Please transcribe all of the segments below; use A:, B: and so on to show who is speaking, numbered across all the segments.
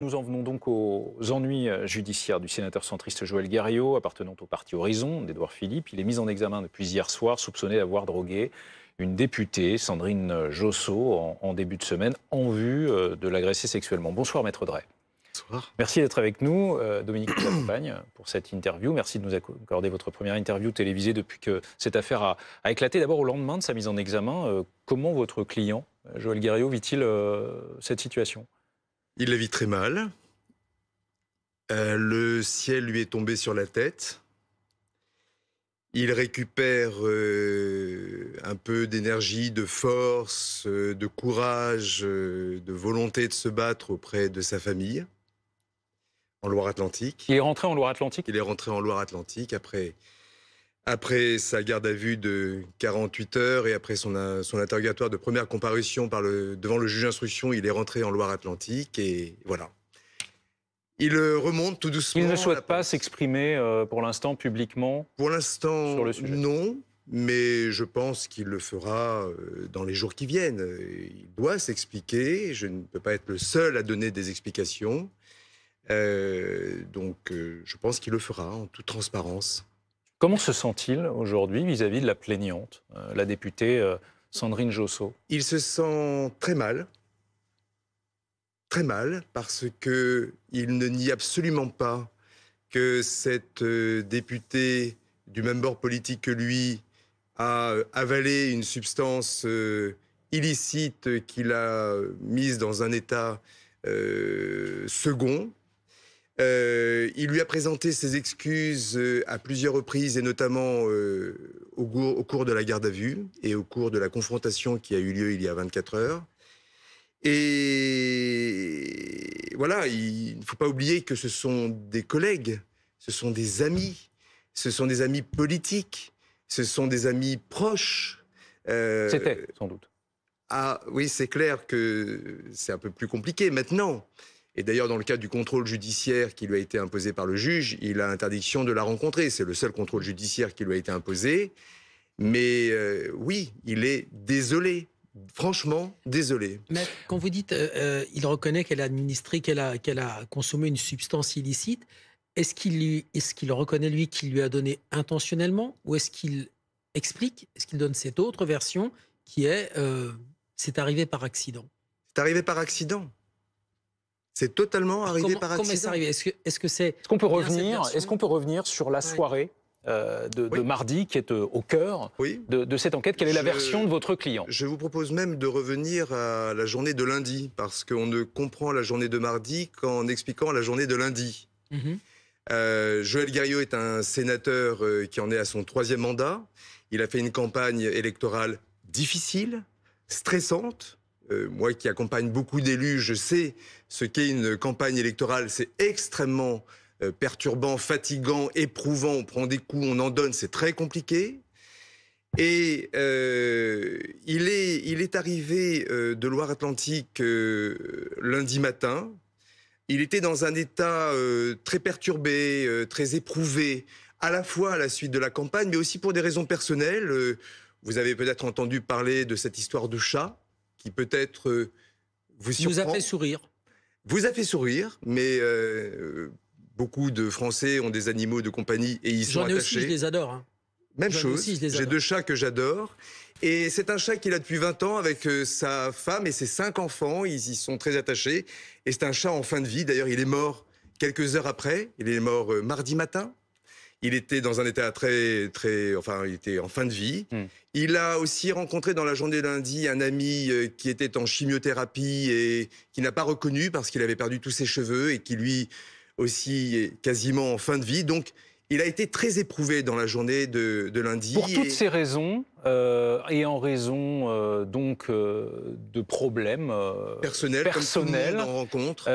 A: Nous en venons donc aux ennuis euh, judiciaires du sénateur centriste Joël Guerriot, appartenant au parti Horizon d'Edouard Philippe. Il est mis en examen depuis hier soir, soupçonné d'avoir drogué une députée, Sandrine Josseau, en, début de semaine, en vue euh, de l'agresser sexuellement. Bonsoir, maître Drey. Bonsoir. Merci d'être avec nous, euh, Dominique la pour cette interview. Merci de nous accorder votre première interview télévisée depuis que cette affaire a, éclaté. D'abord, au lendemain de sa mise en examen, comment votre client, Joël Guerriot, vit-il cette situation il la vit très mal.
B: Euh, le ciel lui est tombé sur la tête. Il récupère euh, un peu d'énergie, de force, euh, de courage, de volonté de se battre auprès de sa famille en Loire-Atlantique. Il est rentré en Loire-Atlantique Il est rentré en Loire-Atlantique après après sa garde à vue de 48 heures et après euh, son, interrogatoire de première comparution par le, devant le juge d'instruction, il est rentré en Loire-Atlantique et voilà. Il euh, remonte tout doucement. Il ne souhaite pas s'exprimer euh, pour l'instant publiquement Pour l'instant, non. Mais je pense qu'il le fera dans les jours qui viennent. Il doit s'expliquer. Je ne peux pas être le seul à donner des explications. donc, je pense qu'il le fera en toute transparence.
A: Comment se sent-il aujourd'hui vis-à-vis de la plaignante, euh, la députée euh, Sandrine Josseau
B: Il se sent très mal. Très mal, parce qu'il ne nie absolument pas que cette euh, députée du même bord politique que lui a avalé une substance illicite qu'il a mise dans un état second. Euh, il lui a présenté ses excuses euh, à plusieurs reprises, et notamment euh, au, au, cours de la garde à vue et au cours de la confrontation qui a eu lieu il y a 24 heures. Et voilà, il ne faut pas oublier que ce sont des collègues, ce sont des amis, ce sont des amis politiques, ce sont des amis proches. C'était, sans doute. Ah oui, c'est clair que c'est un peu plus compliqué maintenant. Et d'ailleurs, dans le cadre du contrôle judiciaire qui lui a été imposé par le juge, il a interdiction de la rencontrer. C'est le seul contrôle judiciaire qui lui a été imposé. Mais euh, oui, il est désolé. Franchement, désolé.
C: Mais quand vous dites, qu'il euh, euh, il reconnaît qu'elle a administré, qu'elle a, consommé une substance illicite, est-ce qu'il, est reconnaît, lui, qu'il lui a donné intentionnellement Ou est-ce qu'il explique, est-ce qu'il donne cette autre version qui est, c'est arrivé par accident
B: C'est arrivé par accident. C'est totalement
C: arrivé par accident. Comment est-ce arrivé Est-ce que c'est. -ce est... qu'on peut, revenir, est -ce qu'on peut revenir sur la soirée
A: euh, de, mardi qui est euh, au cœur de, cette enquête. Quelle est la version de votre client
B: Je vous propose même de revenir à la journée de lundi, parce qu'on ne comprend la journée de mardi qu'en expliquant la journée de lundi. Mm-hmm. Euh, Joël Guerriot est un sénateur qui en est à son troisième mandat. Il a fait une campagne électorale difficile, stressante, euh, moi qui accompagne beaucoup d'élus, je sais ce qu'est une campagne électorale. C'est extrêmement euh, perturbant, fatigant, éprouvant. On prend des coups, on en donne, c'est très compliqué. Et euh, il, est, il, est, arrivé de Loire-Atlantique lundi matin. Il était dans un état très perturbé, très éprouvé, à la fois à la suite de la campagne, mais aussi pour des raisons personnelles. vous avez peut-être entendu parler de cette histoire de chat qui peut-être euh, vous surprend. a fait sourire. Vous a fait sourire, mais euh, beaucoup de Français ont des animaux de compagnie et ils sont attachés. J'en ai aussi, je les adore. Hein. Même chose. J'ai deux chats que j'adore. Et c'est un chat qu'il a depuis 20 ans avec euh, sa femme et ses cinq enfants. Ils y sont très attachés. Et c'est un chat en fin de vie. D'ailleurs, il est mort quelques heures après. Il est mort mardi matin. Il était dans un état très, très, enfin, il était en fin de vie. Hmm. Il a aussi rencontré dans la journée lundi un ami euh, qui était en chimiothérapie et qui n'a pas reconnu parce qu'il avait perdu tous ses cheveux et qui lui aussi est quasiment en fin de vie. Donc, il a été très éprouvé dans la journée de, de lundi. Pour toutes ces raisons, euh, et en raison euh, donc
A: de problèmes personnels, personnels, en rencontre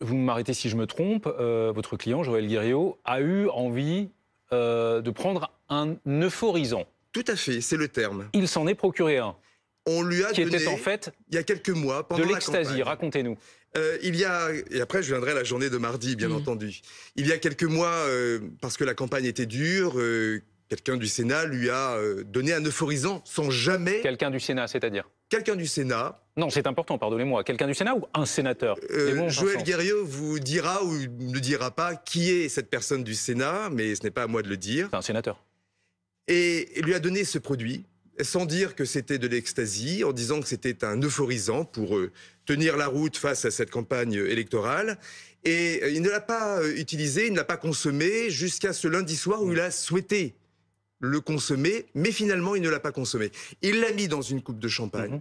A: vous m'arrêtez si je me trompe, euh, votre client, Joël Guériot, a eu envie euh, de
B: prendre un euphorisant. Tout à fait, c'est le terme.
A: Il s'en est procuré un. On
B: lui a qui était en fait il y a quelques mois pendant de l'extasie. Racontez-nous. Euh, il y a et après je viendrai la journée de mardi, bien mhm. entendu. Il y a quelques mois, parce que la campagne était dure, quelqu'un du Sénat lui a donné un euphorisant sans jamais. Quelqu'un du Sénat, c'est-à-dire
A: Quelqu'un du Sénat, non, c'est important, pardonnez-moi. Quelqu'un du Sénat ou un sénateur euh, Joël
B: Guerriot vous dira ou ne dira pas qui est cette personne du Sénat, mais ce n'est pas à moi de le dire. C'est un sénateur. Et lui a donné ce produit, sans dire que c'était de l'extasie en disant que c'était un euphorisant pour euh, tenir la route face à cette campagne électorale. Et euh, il ne l'a pas utilisé, il ne l'a pas consommé jusqu'à ce lundi soir où il a souhaité le consommer, mais finalement il ne l'a pas consommé. Il l'a mis dans une coupe de champagne. Mhm.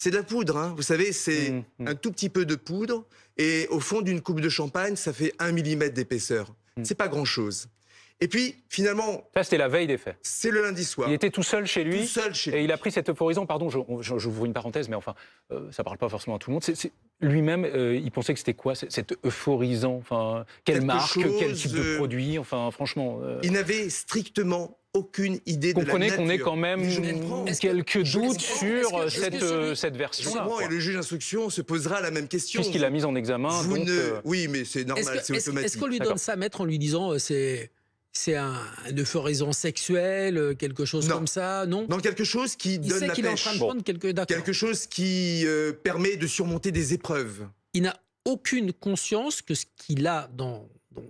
B: C'est de la poudre, hein. vous savez, c'est mm, mm. un tout petit peu de poudre et au fond d'une coupe de champagne, ça fait un millimètre d'épaisseur. Mm. C'est pas grand-chose. Et puis, finalement. Ça, c'était la veille des faits. C'est le lundi soir. Il était tout seul chez lui. Tout seul chez et il a pris cet euphorisant. Pardon,
A: j'ouvre une parenthèse, mais enfin, euh, ça parle pas forcément à tout le monde. Lui-même, euh, il pensait que c'était quoi, cet euphorisant Enfin, quelle marque, quel type de euh, produit Enfin, franchement. Il
B: n'avait strictement aucune idée Comprenez de la nature. qu'on est quand même quelques doutes sur euh, cette, euh, cette version-là. Et le juge d'instruction se posera la même question. Puisqu'il a mis en examen. Euh, oui, mais c'est normal, c'est automatique. Est-ce qu'on lui donne ça,
C: maître, en lui disant c'est c'est un, une euphorisation sexuelle, quelque chose comme ça, non Non, quelque chose qui donne la pêche.
B: quelque... chose qui permet de surmonter des épreuves.
C: Il n'a aucune conscience que ce qu'il a dans, dans,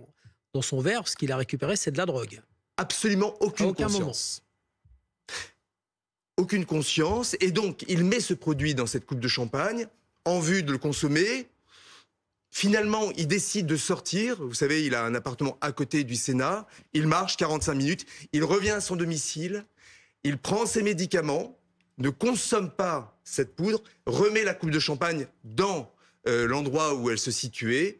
C: dans son verre, ce qu'il a récupéré, c'est de la drogue
B: absolument aucune conscience. Aucune conscience. Et donc, il met ce produit dans cette coupe de champagne en vue de le consommer. Finalement, il décide de sortir. Vous savez, il a un appartement à côté du Sénat. Il marche 45 minutes. Il revient à son domicile. Il prend ses médicaments, ne consomme pas cette poudre, remet la coupe de champagne dans euh, l'endroit où elle se situait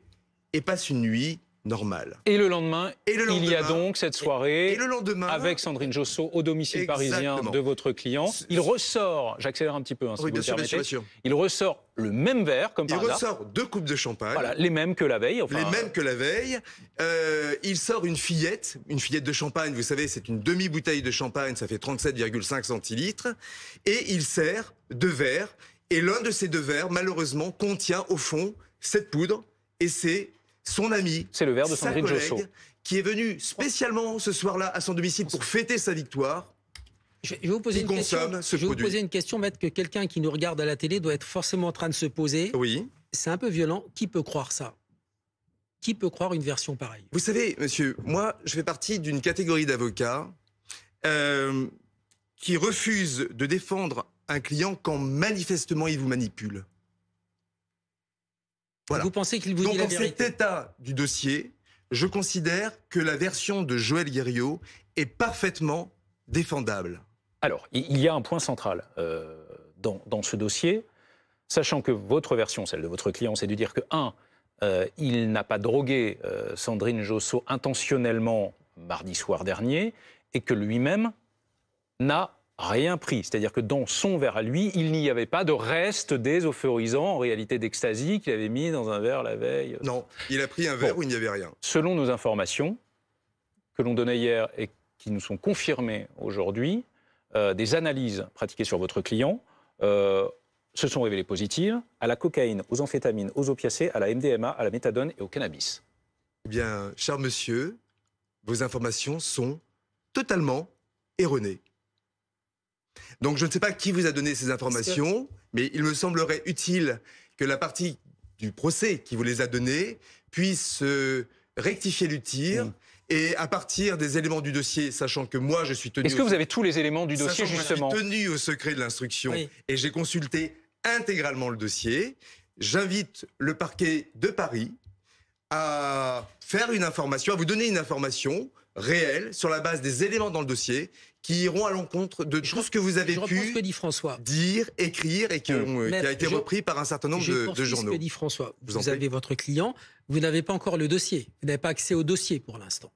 B: et passe une nuit normal.
A: Et le lendemain, il y a donc cette soirée le lendemain, avec Sandrine Josso au domicile parisien de votre client. Il ressort, j'accélère un petit peu, hein, si vous il ressort le même verre, comme par Il ressort deux coupes de champagne. Voilà, les mêmes que la veille. les mêmes
B: que la veille. Euh, il sort une fillette, une fillette de champagne, vous savez, c'est une demi-bouteille de champagne, ça fait 37,5 centilitres. Et il sert deux verres. Et l'un de ces deux verres, malheureusement, contient au fond cette poudre et c'est son ami, c'est le verre de sa collègue, qui est venu spécialement ce soir-là à son domicile pour fêter sa victoire. Je vais vous poser, une question. je vais vous poser
C: une question, maître, que quelqu'un qui nous regarde à la télé doit être forcément en train de se poser. Oui. C'est un peu violent. Qui peut croire ça Qui peut croire une version pareille
B: Vous savez, monsieur, moi, je fais partie d'une catégorie d'avocats euh, qui refuse de défendre un client quand manifestement il vous manipule. Vous pensez qu'il vous Donc, en cet état du dossier, je considère que la version de Joël Guerriot est parfaitement défendable. Alors, il y a un point central euh,
A: dans, ce dossier, sachant que votre version, celle de votre client, c'est de dire que, un, euh, il n'a pas drogué euh, Sandrine Josso intentionnellement mardi soir dernier, et que lui-même n'a rien pris. C'est-à-dire que dans son verre à lui, il n'y avait pas de reste des euphorisants, en réalité d'ecstasy, qu'il avait mis dans un verre la veille.
B: Non, il a pris un verre où il n'y avait rien.
A: Selon nos informations que l'on donnait hier et qui nous sont confirmées aujourd'hui, euh, des analyses pratiquées sur votre client euh, se sont révélées positives à la cocaïne, aux amphétamines, aux opiacés, à la MDMA, à la
B: méthadone et au cannabis. Eh bien, cher monsieur, vos informations sont totalement erronées. Donc je ne sais pas qui vous a donné ces informations, mais il me semblerait utile que la partie du procès qui vous les a données puisse rectifier le tir. Mm. Et à partir des éléments du dossier, sachant que moi je suis tenu. Est-ce que vous avez tous les éléments du dossier justement tenu au secret de l'instruction et j'ai consulté intégralement le dossier. J'invite le parquet de Paris à faire une information, à vous donner une information réelle sur la base des éléments dans le dossier qui iront à l'encontre de je que vous avez pu dire, écrire et euh, qui, ont, a été repris par un certain nombre je de, de, Ce que dit
C: François, vous, avez votre client, vous n'avez pas encore le dossier, vous n'avez pas accès au dossier pour l'instant.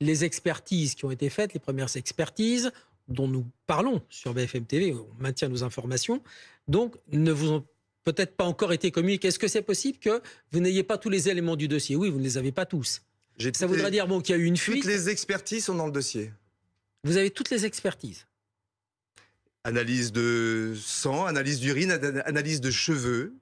C: Les expertises qui ont été faites, les premières expertises dont nous parlons sur BFM TV, on maintient nos informations, donc ne vous ont peut-être pas encore été communiquées. Est-ce que c'est possible que vous n'ayez pas tous les éléments du dossier Oui, vous ne les avez pas tous. Ça voudrait dire bon, qu'il y a eu une fuite. Toutes les expertises sont dans le dossier. Vous avez toutes les expertises.
B: Analyse de sang, analyse d'urine, analyse de cheveux.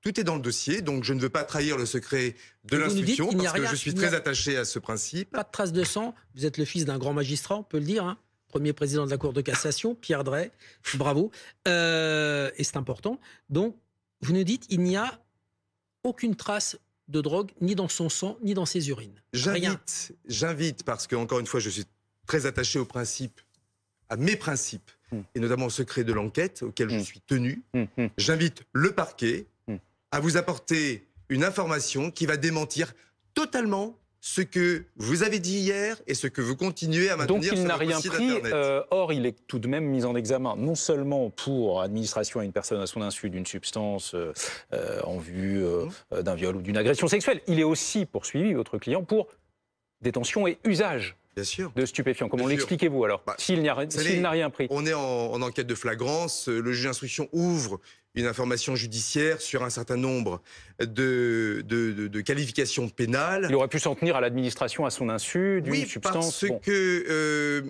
B: Tout est dans le dossier, donc je ne veux pas trahir le secret de l'instruction parce que je suis très attaché à ce principe. Pas de trace de sang. Vous êtes le fils d'un grand magistrat,
C: on peut le dire. Hein. premier président de la Cour de cassation, Pierre Drey. Bravo. Euh, et c'est important. Donc, vous nous dites, il n'y a aucune trace de drogue, ni dans son sang, ni dans ses urines.
B: J'invite, j'invite, parce que encore une fois, je suis très attaché aux principes, à mes principes, hmm. et notamment au secret de l'enquête auquel je hmm. suis tenu. Hmm, j'invite le parquet à vous apporter une information qui va démentir totalement ce que vous avez dit hier et ce que vous continuez à maintenir Donc il n'a rien pris.
A: Euh, or, il est tout de même mis en examen, non seulement pour administration à une personne à son insu d'une substance euh, euh, en vue d'un viol ou d'une agression sexuelle, il est aussi poursuivi, votre client, pour détention et usage de stupéfiants. Comment
B: l'expliquez-vous alors bah, S'il n'a rien pris. On est en, enquête de flagrance. Le juge d'instruction ouvre une information judiciaire sur un certain nombre de, qualifications pénales. Il aurait pu s'en tenir à l'administration à son insu d'une oui, substance. Parce que. Euh,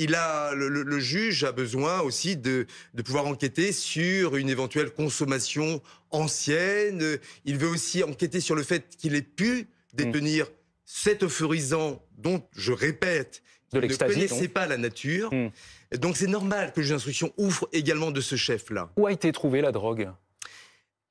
B: il a, le, juge a besoin aussi de, pouvoir enquêter sur une éventuelle consommation ancienne. Il veut aussi enquêter sur le fait qu'il ait pu hmm. détenir cet euphorisant dont je répète, de ne connaissait pas la nature. Hmm. Donc c'est normal que les instructions ouvrent ouvre également de ce chef-là. Où a été trouvée la drogue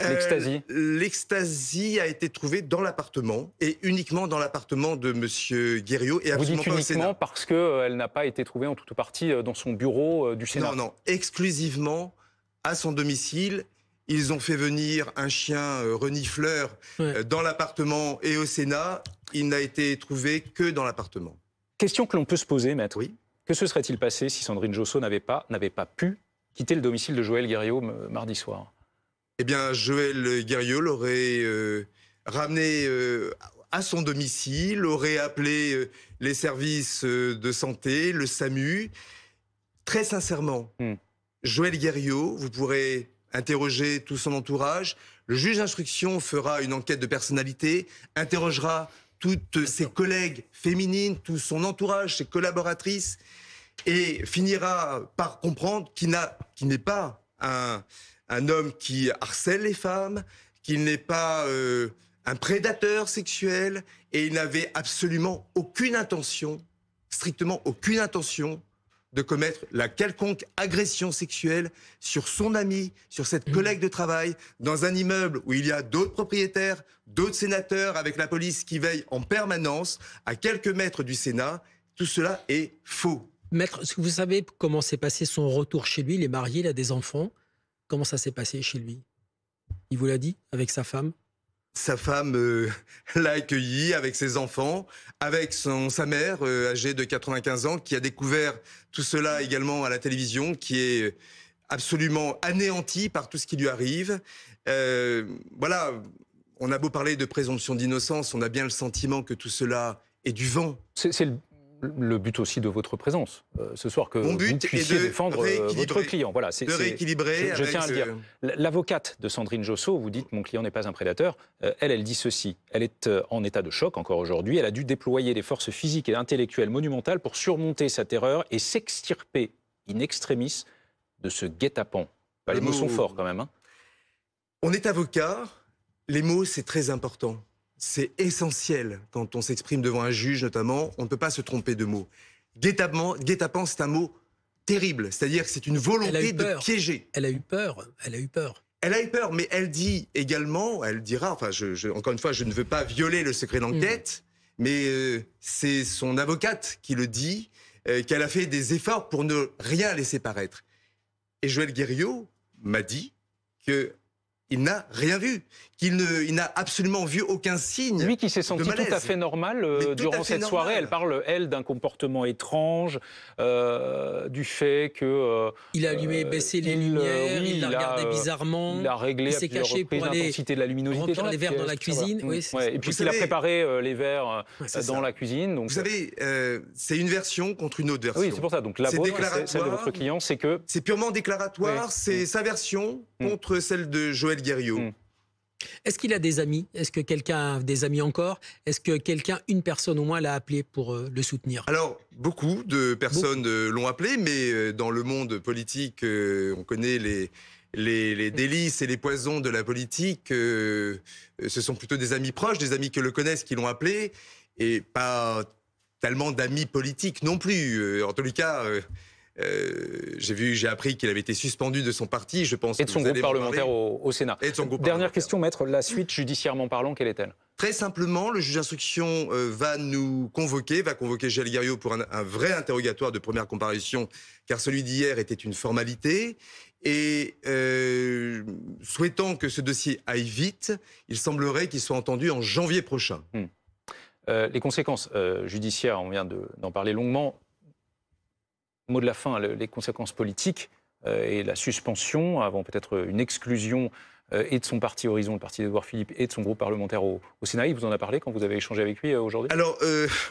B: euh, L'extasie. L'extasie a été trouvée dans l'appartement et uniquement dans l'appartement de M. Guerriot et Vous absolument pas au parce qu'elle euh, n'a
A: pas été trouvée en toute partie euh, dans son bureau du Sénat Non, non,
B: exclusivement à son domicile ils ont fait venir un chien euh, renifleur euh, dans l'appartement et au Sénat. Il n'a été trouvé que dans l'appartement.
A: Question que l'on peut se poser, maître. Oui. Que se serait-il passé si Sandrine Jossot n'avait pas, pas pu quitter le domicile de Joël Guerriot euh, mardi soir
B: Eh bien, Joël Guerriot l'aurait ramené à son domicile, aurait appelé les services de santé, le SAMU. Très sincèrement, hmm. Joël Guerriot, vous pourrez interroger tout son entourage. Le juge d'instruction fera une enquête de personnalité, interrogera toutes ses collègues féminines, tout son entourage, ses collaboratrices, et finira par comprendre qu'il n'est pas un, homme qui harcèle les femmes, qu'il n'est pas euh, un prédateur sexuel, et il n'avait absolument aucune intention, strictement aucune intention, de commettre la quelconque agression sexuelle sur son ami, sur cette mmh. collègue de travail, dans un immeuble où il y a d'autres propriétaires, d'autres sénateurs, avec la police qui veille en permanence à quelques mètres du Sénat. Tout cela est faux.
C: Maître, vous savez comment s'est passé son retour chez lui Il est marié, il a des enfants. Comment ça s'est passé chez lui Il vous l'a dit Avec sa femme
B: sa femme euh, l'a accueilli avec ses enfants, avec son, sa mère euh, âgée de 95 ans qui a découvert tout cela également à la télévision, qui est absolument anéantie par tout ce qui lui arrive. Euh, voilà, on a beau parler de présomption d'innocence, on a bien le sentiment que tout cela est du vent le but aussi de votre présence euh, ce soir, que vous puissiez défendre euh, votre client. Voilà, c'est, de rééquilibrer. Je, tiens à le dire.
A: L'avocate de Sandrine Josso, vous dites mon client n'est pas un prédateur. Euh, elle, elle dit ceci. Elle est en état de choc encore aujourd'hui. Elle a dû déployer des forces physiques et intellectuelles monumentales pour surmonter sa terreur et s'extirper in extremis de ce guet-apens. Bah, les, mots, sont forts quand
B: même. Hein. On est avocat. Les mots, c'est très important c'est essentiel quand on s'exprime devant un juge, notamment, on ne peut pas se tromper de mots. Guet-apens, c'est un mot terrible, c'est-à-dire que c'est une volonté de
C: piéger. Elle a eu peur,
B: elle a eu peur. Elle a eu peur, mais elle dit également, elle dira, enfin, encore une fois, je ne veux pas violer le secret d'enquête, mm. mais euh, c'est son avocate qui le dit, euh, qu'elle a fait des efforts pour ne rien laisser paraître. Et Joël Guerriot m'a dit que il n'a rien vu, qu'il n'a absolument vu aucun signe. Lui qui s'est senti tout à fait normal euh, durant cette soirée, elle
A: parle, elle, d'un comportement étrange, euh, du fait que... il a allumé euh, baissé les lumières, il, la regardait
C: bizarrement,
B: il a réglé il s'est caché pour aller de la luminosité les verres dans la cuisine. Et puis il a préparé les verres dans la cuisine. Vous savez, c'est une version contre une autre version. Oui, c'est pour ça. Donc la de votre client, c'est que... C'est purement déclaratoire, c'est mm. sa version mm. contre celle de Joël Hmm.
C: Est-ce qu'il a des amis Est-ce que quelqu'un a des amis encore Est-ce que quelqu'un, une personne au moins, l'a appelé pour euh, le soutenir
B: Alors, beaucoup de personnes euh, l'ont appelé, mais euh, dans le monde politique, on connaît les, les, les, délices et les poisons de la politique. ce sont plutôt des amis proches, des amis que le connaissent, qui l'ont appelé, et pas tellement d'amis politiques non plus. en tout cas, euh, j'ai vu, j'ai appris qu'il avait été suspendu de son parti. Je pense et de son groupe parlementaire au, Sénat. Et son groupe
A: Dernière question, maître. La suite, judiciairement parlant, quelle est-elle
B: Très simplement, le juge d'instruction euh, va nous convoquer, va convoquer Gilles Guerriot pour un, vrai interrogatoire de première comparution, car celui d'hier était une formalité. Et euh, souhaitant que ce dossier aille vite, il semblerait qu'il soit entendu en janvier prochain. Hmm. les conséquences judiciaires, on vient d'en parler longuement,
A: mot de la fin, les conséquences politiques euh, et la suspension, avant peut-être une exclusion euh, et de son parti Horizon, le parti d'Edouard Philippe, et de son groupe parlementaire au, Sénat. Il vous en a parlé
B: quand vous avez échangé avec lui euh, aujourd'hui Alors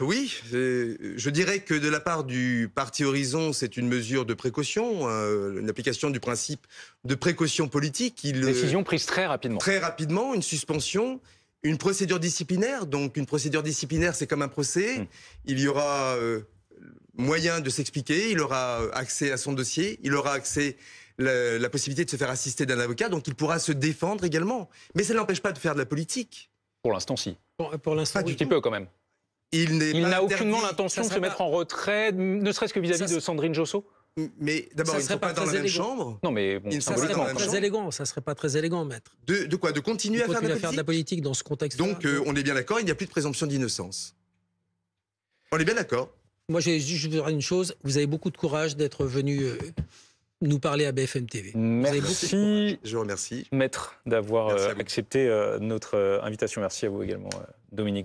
B: oui, je dirais que de la part du parti Horizon, c'est une mesure de précaution, une application du principe de précaution politique. Décision prise très rapidement. Très rapidement, une suspension. Une procédure disciplinaire, donc une procédure disciplinaire, c'est comme un procès. Hmm. Il y aura moyen de s'expliquer, il aura euh, accès à son dossier, il aura accès la, la possibilité de se faire assister d'un avocat, donc il pourra se défendre également. Mais ça ne l'empêche pas de faire de la politique. Pour l'instant, si. Pour, l'instant, un petit peu quand même. Il n'a aucunement l'intention de se mettre en
A: retrait, ne serait-ce que
C: vis-à-vis de
B: Sandrine Josso mais d'abord, ils ne sont pas, dans la chambre. Non, mais bon, ça serait pas très
C: élégant. Ça serait pas très élégant, maître.
B: De, quoi De continuer, à, faire, de la politique dans ce contexte. Donc, euh, on est bien d'accord. Il n'y a plus de présomption d'innocence. On est bien d'accord.
C: Moi, je, je vous une chose. Vous avez beaucoup de courage d'être venu euh, nous parler à BFM TV. Merci.
A: Je vous remercie. Maître d'avoir euh, accepté euh, notre invitation. Merci à vous également, Dominique.